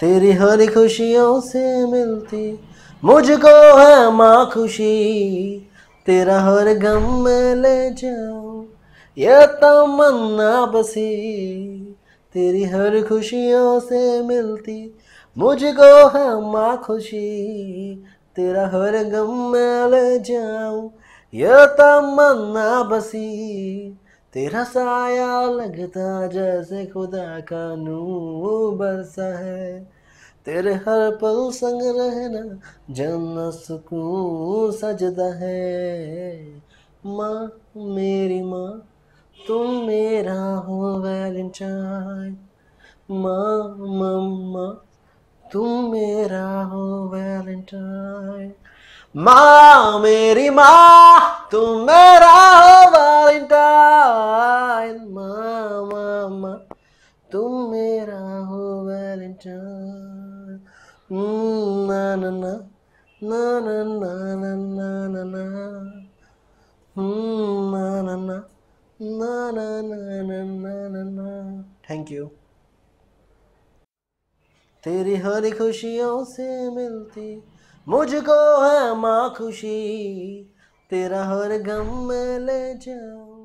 तेरी हर खुशियों से मिलती मुझको है माँ खुशी तेरा हर गम में ले जाओ यह तमन्ना बसी तेरी हर खुशियों से मिलती मुझको है माँ खुशी तेरा हर गम में ले जाऊँ यह तमन्ना बसी तेरा साया लगता जैसे खुदा का नू बरसा है तेरे हर पल संग रहना जन्नत सुकून सजदा है माँ मेरी माँ तुम मेरा हो वैलेंटाइन माँ मम्मा तुम मेरा हो वैलेंटाइन माँ मेरी माँ तुम मेरा मामा तुम मेरा हो वैलेंटाइन ना थैंक यू तेरी हर खुशियों से मिलती मुझको है माँ खुशी तेरा हर गम मैं ले जाओ